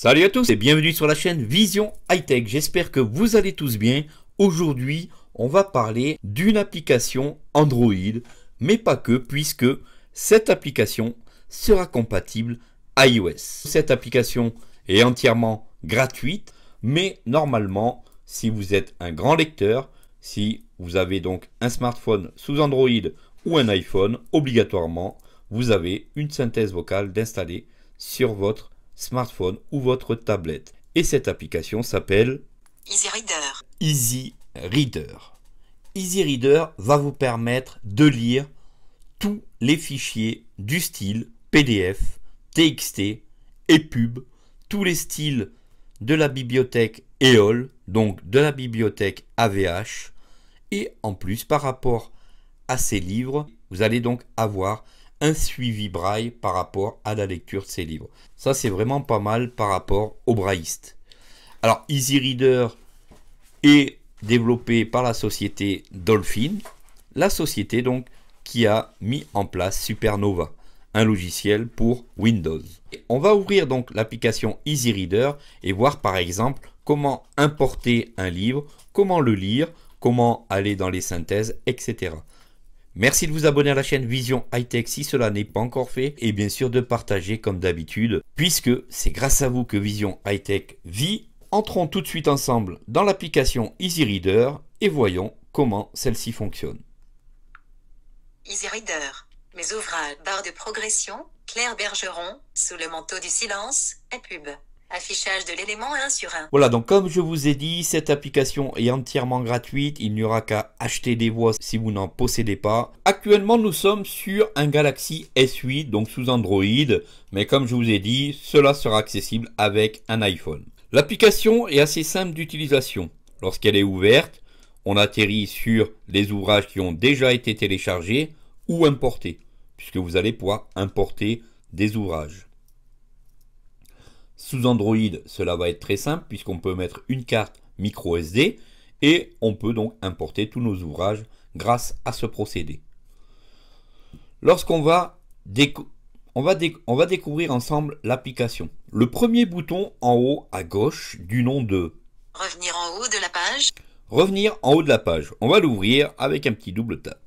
Salut à tous et bienvenue sur la chaîne Vision High Tech. J'espère que vous allez tous bien. Aujourd'hui, on va parler d'une application Android, mais pas que, puisque cette application sera compatible iOS. Cette application est entièrement gratuite, mais normalement, si vous êtes un grand lecteur, si vous avez donc un smartphone sous Android ou un iPhone, obligatoirement, vous avez une synthèse vocale d'installer sur votre smartphone ou votre tablette. Et cette application s'appelle Easy Reader. Easy Reader. Easy Reader va vous permettre de lire tous les fichiers du style PDF, TXT et pub, tous les styles de la bibliothèque EOL, donc de la bibliothèque AVH, et en plus par rapport à ces livres, vous allez donc avoir un suivi braille par rapport à la lecture de ces livres. Ça, c'est vraiment pas mal par rapport aux braillistes. Alors, Easy Reader est développé par la société Dolphin, la société donc qui a mis en place Supernova, un logiciel pour Windows. on va ouvrir donc l'application Easy Reader et voir par exemple comment importer un livre, comment le lire, comment aller dans les synthèses, etc. Merci de vous abonner à la chaîne Vision Hightech si cela n'est pas encore fait et bien sûr de partager comme d'habitude puisque c'est grâce à vous que Vision Hightech vit. Entrons tout de suite ensemble dans l'application Easy Reader et voyons comment celle-ci fonctionne. Easy Reader, mes ouvrages, barre de progression, Claire Bergeron, sous le manteau du silence, et pub. Affichage de l'élément 1 sur 1. Voilà, donc comme je vous ai dit, cette application est entièrement gratuite. Il n'y aura qu'à acheter des voix si vous n'en possédez pas. Actuellement, nous sommes sur un Galaxy S8, donc sous Android. Mais comme je vous ai dit, cela sera accessible avec un iPhone. L'application est assez simple d'utilisation. Lorsqu'elle est ouverte, on atterrit sur les ouvrages qui ont déjà été téléchargés ou importés, puisque vous allez pouvoir importer des ouvrages. Sous Android, cela va être très simple puisqu'on peut mettre une carte micro SD et on peut donc importer tous nos ouvrages grâce à ce procédé. Lorsqu'on va, on va, on va découvrir ensemble l'application. Le premier bouton en haut à gauche du nom de Revenir en haut de la page. Revenir en haut de la page. On va l'ouvrir avec un petit double tap.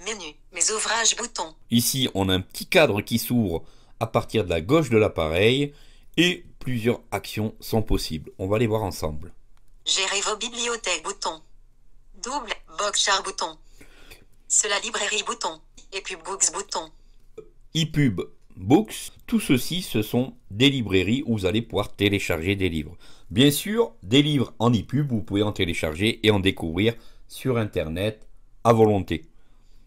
Menu, mes ouvrages, boutons. Ici, on a un petit cadre qui s'ouvre à partir de la gauche de l'appareil et plusieurs actions sont possibles. On va les voir ensemble. Gérer vos bibliothèques bouton. Double char, bouton. Cela librairie bouton. puis, Books bouton. EPUB Books, tout ceci ce sont des librairies où vous allez pouvoir télécharger des livres. Bien sûr, des livres en EPUB, vous pouvez en télécharger et en découvrir sur internet à volonté.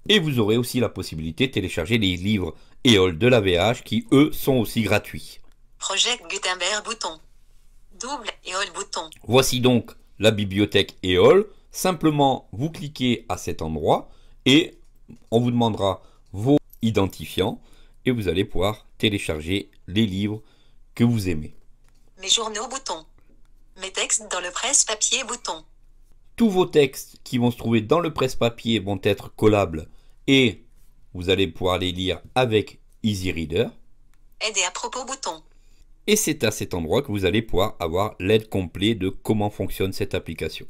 Et vous aurez aussi la possibilité de télécharger les livres EOL de la VH qui eux sont aussi gratuits. Project Gutenberg bouton. Double EOL bouton. Voici donc la bibliothèque EOL. Simplement, vous cliquez à cet endroit et on vous demandera vos identifiants et vous allez pouvoir télécharger les livres que vous aimez. Mes journaux bouton. Mes textes dans le presse-papier bouton. Tous vos textes qui vont se trouver dans le presse-papier vont être collables et vous allez pouvoir les lire avec Easy Reader. Aider à propos bouton. Et c'est à cet endroit que vous allez pouvoir avoir l'aide complète de comment fonctionne cette application.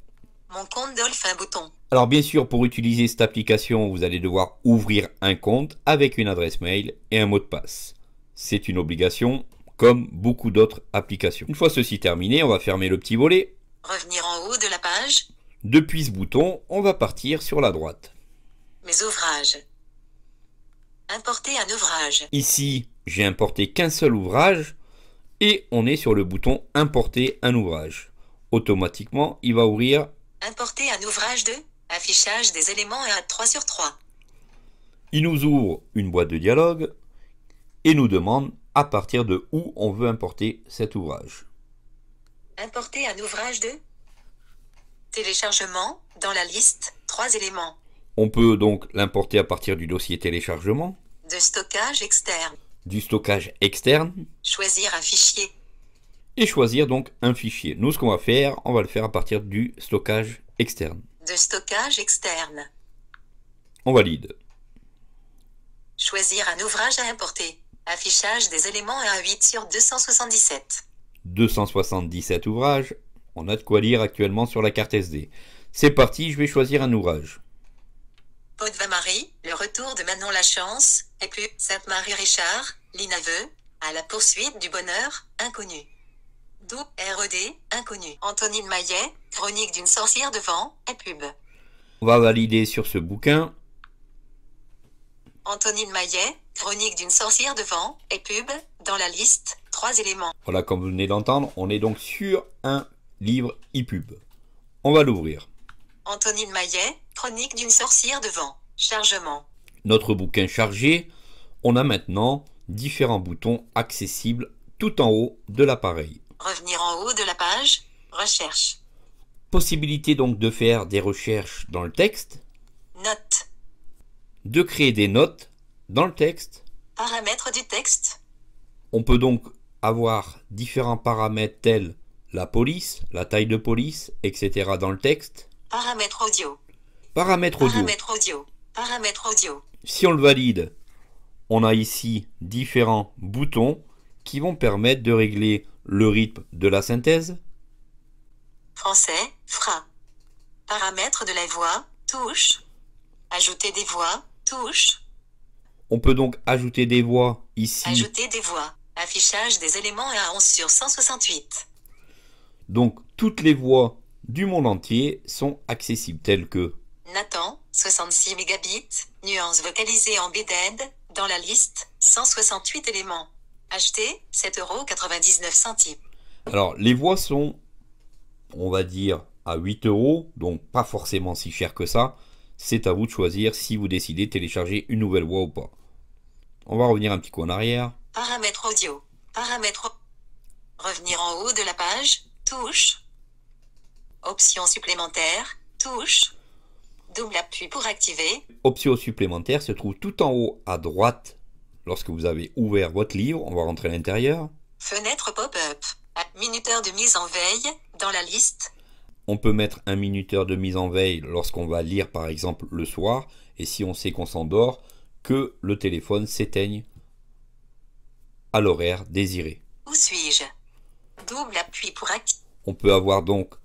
Mon compte un Bouton. Alors bien sûr, pour utiliser cette application, vous allez devoir ouvrir un compte avec une adresse mail et un mot de passe. C'est une obligation, comme beaucoup d'autres applications. Une fois ceci terminé, on va fermer le petit volet. Revenir en haut de la page. Depuis ce bouton, on va partir sur la droite. Mes ouvrages. Importer un ouvrage. Ici, j'ai importé qu'un seul ouvrage, et on est sur le bouton importer un ouvrage. Automatiquement, il va ouvrir Importer un ouvrage de affichage des éléments à 3 sur 3. Il nous ouvre une boîte de dialogue et nous demande à partir de où on veut importer cet ouvrage. Importer un ouvrage de téléchargement dans la liste 3 éléments. On peut donc l'importer à partir du dossier téléchargement. De stockage externe du stockage externe. Choisir un fichier. Et choisir donc un fichier. Nous, ce qu'on va faire, on va le faire à partir du stockage externe. De stockage externe. On valide. Choisir un ouvrage à importer. Affichage des éléments à 8 sur 277. 277 ouvrages. On a de quoi lire actuellement sur la carte SD. C'est parti, je vais choisir un ouvrage va Marie, le retour de Manon Lachance, et plus Sainte Marie Richard, Linaveux, à la poursuite du bonheur, inconnu. D'où R.E.D., inconnu. Antonine Maillet, chronique d'une sorcière de vent, et pub. On va valider sur ce bouquin. Antonine Maillet, chronique d'une sorcière de vent, et pub, dans la liste, trois éléments. Voilà, comme vous venez d'entendre, on est donc sur un livre e-pub. On va l'ouvrir. Le Maillet, Chronique d'une sorcière de vent, chargement. Notre bouquin chargé, on a maintenant différents boutons accessibles tout en haut de l'appareil. Revenir en haut de la page, recherche. Possibilité donc de faire des recherches dans le texte. Notes. De créer des notes dans le texte. Paramètres du texte. On peut donc avoir différents paramètres tels la police, la taille de police, etc. dans le texte. Paramètres audio. Paramètres audio. Paramètres audio. Si on le valide, on a ici différents boutons qui vont permettre de régler le rythme de la synthèse. Français, fra. Paramètres de la voix, touche. Ajouter des voix, touche. On peut donc ajouter des voix ici. Ajouter des voix. Affichage des éléments à 11 sur 168. Donc toutes les voix du monde entier sont accessibles, tels que Nathan, 66 mégabits, nuances vocalisées en BDED, dans la liste, 168 éléments. Acheté, 7,99 centimes. Alors, les voix sont, on va dire, à 8 euros, donc pas forcément si cher que ça. C'est à vous de choisir si vous décidez de télécharger une nouvelle voix ou pas. On va revenir un petit coup en arrière. Paramètres audio. Paramètres. Revenir en haut de la page. Touche. Option supplémentaire, touche. Double appui pour activer. Option supplémentaire se trouve tout en haut à droite. Lorsque vous avez ouvert votre livre, on va rentrer à l'intérieur. Fenêtre pop-up. Minuteur de mise en veille dans la liste. On peut mettre un minuteur de mise en veille lorsqu'on va lire par exemple le soir et si on sait qu'on s'endort, que le téléphone s'éteigne à l'horaire désiré. Où suis-je Double appui pour activer. On peut avoir donc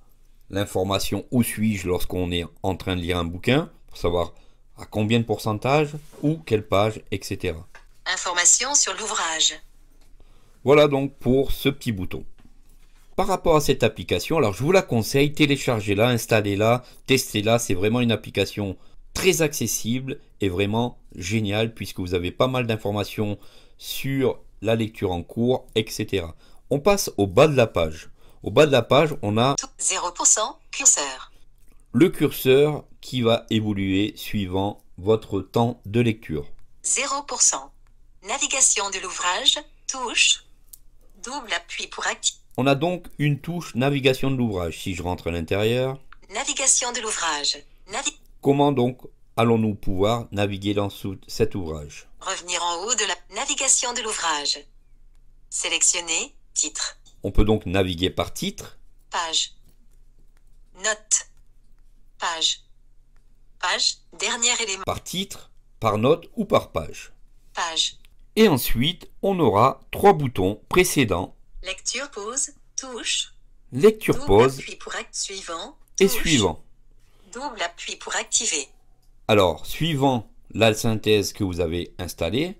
l'information où suis-je lorsqu'on est en train de lire un bouquin, pour savoir à combien de pourcentage, ou quelle page, etc. Information sur l'ouvrage. Voilà donc pour ce petit bouton. Par rapport à cette application, alors je vous la conseille, téléchargez-la, installez-la, testez-la, c'est vraiment une application très accessible et vraiment géniale puisque vous avez pas mal d'informations sur la lecture en cours, etc. On passe au bas de la page. Au bas de la page, on a 0%, curseur. Le curseur qui va évoluer suivant votre temps de lecture. 0%. Navigation de l'ouvrage, touche. Double appui pour activer. On a donc une touche navigation de l'ouvrage. Si je rentre à l'intérieur. Navigation de l'ouvrage. Comment donc allons-nous pouvoir naviguer dans cet ouvrage Revenir en haut de la navigation de l'ouvrage. Sélectionner titre. On peut donc naviguer par titre. Page. Note. Page. Page, dernier élément. Par titre, par note ou par page. Page. Et ensuite, on aura trois boutons précédents. Lecture, pause, touche. Lecture, pause. suivant. Et suivant. Double appui pour activer. Alors, suivant la synthèse que vous avez installée,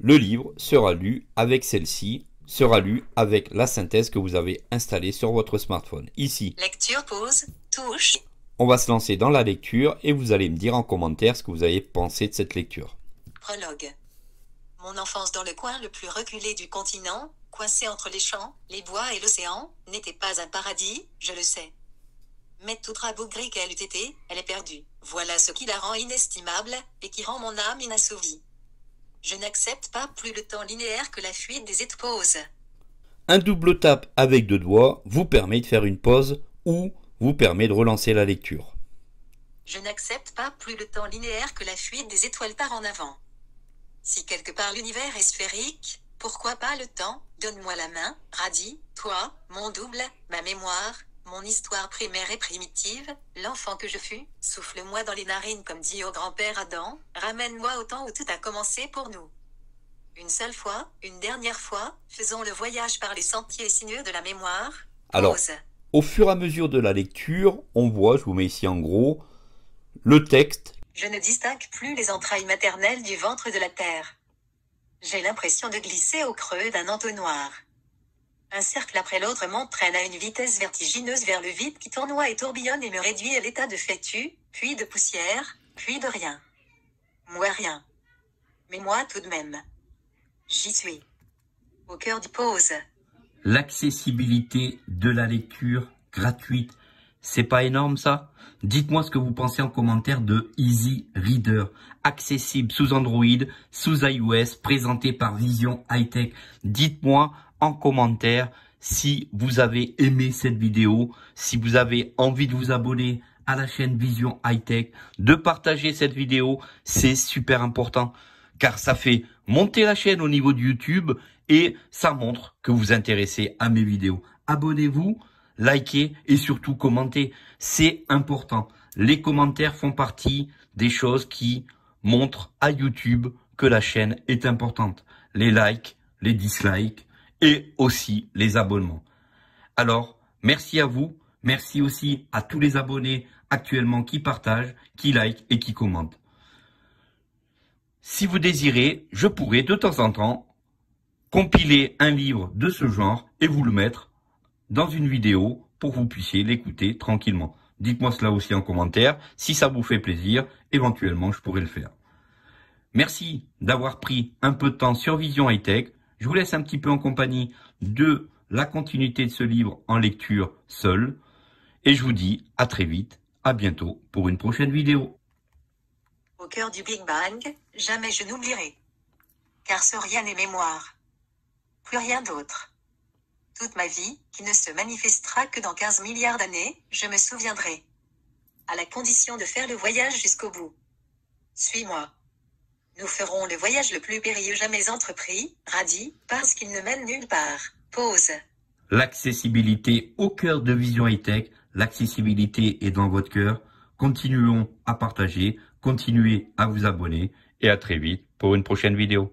le livre sera lu avec celle-ci sera lu avec la synthèse que vous avez installée sur votre smartphone. Ici. Lecture pause, touche. On va se lancer dans la lecture et vous allez me dire en commentaire ce que vous avez pensé de cette lecture. Prologue. Mon enfance dans le coin le plus reculé du continent, coincé entre les champs, les bois et l'océan, n'était pas un paradis, je le sais. Mais tout rabougrie qu'elle eût été, elle est perdue. Voilà ce qui la rend inestimable, et qui rend mon âme inassouvie. Je n'accepte pas plus le temps linéaire que la fuite des étoiles Un double tap avec deux doigts vous permet de faire une pause ou vous permet de relancer la lecture. Je n'accepte pas plus le temps linéaire que la fuite des étoiles part en avant. Si quelque part l'univers est sphérique, pourquoi pas le temps Donne-moi la main, radis, toi, mon double, ma mémoire, mon histoire primaire et primitive, l'enfant que je fus, souffle-moi dans les narines comme dit au grand-père Adam, ramène-moi au temps où tout a commencé pour nous. Une seule fois, une dernière fois, faisons le voyage par les sentiers sinueux de la mémoire. Alors, au fur et à mesure de la lecture, on voit, je vous mets ici en gros, le texte. Je ne distingue plus les entrailles maternelles du ventre de la terre. J'ai l'impression de glisser au creux d'un entonnoir. Un cercle après l'autre m'entraîne à une vitesse vertigineuse vers le vide qui tournoie et tourbillonne et me réduit à l'état de fétu, puis de poussière, puis de rien. Moi rien. Mais moi tout de même. J'y suis. Au cœur du pause. L'accessibilité de la lecture gratuite. C'est pas énorme ça Dites-moi ce que vous pensez en commentaire de Easy Reader, accessible sous Android, sous iOS, présenté par Vision Hightech. Dites-moi en commentaire si vous avez aimé cette vidéo, si vous avez envie de vous abonner à la chaîne Vision High Tech, de partager cette vidéo, c'est super important car ça fait monter la chaîne au niveau de YouTube et ça montre que vous vous intéressez à mes vidéos. Abonnez-vous, likez et surtout commentez, c'est important. Les commentaires font partie des choses qui montrent à YouTube que la chaîne est importante. Les likes, les dislikes, et aussi les abonnements. Alors, merci à vous. Merci aussi à tous les abonnés actuellement qui partagent, qui like et qui commentent. Si vous désirez, je pourrais de temps en temps compiler un livre de ce genre et vous le mettre dans une vidéo pour que vous puissiez l'écouter tranquillement. Dites-moi cela aussi en commentaire. Si ça vous fait plaisir, éventuellement, je pourrais le faire. Merci d'avoir pris un peu de temps sur Vision High Tech. Je vous laisse un petit peu en compagnie de la continuité de ce livre en lecture seule. Et je vous dis à très vite, à bientôt pour une prochaine vidéo. Au cœur du Big Bang, jamais je n'oublierai. Car ce rien n'est mémoire. Plus rien d'autre. Toute ma vie, qui ne se manifestera que dans 15 milliards d'années, je me souviendrai. À la condition de faire le voyage jusqu'au bout. Suis-moi. Nous ferons le voyage le plus périlleux jamais entrepris, radis, parce qu'il ne mène nulle part. Pause. L'accessibilité au cœur de Vision High Tech, l'accessibilité est dans votre cœur. Continuons à partager, continuez à vous abonner et à très vite pour une prochaine vidéo.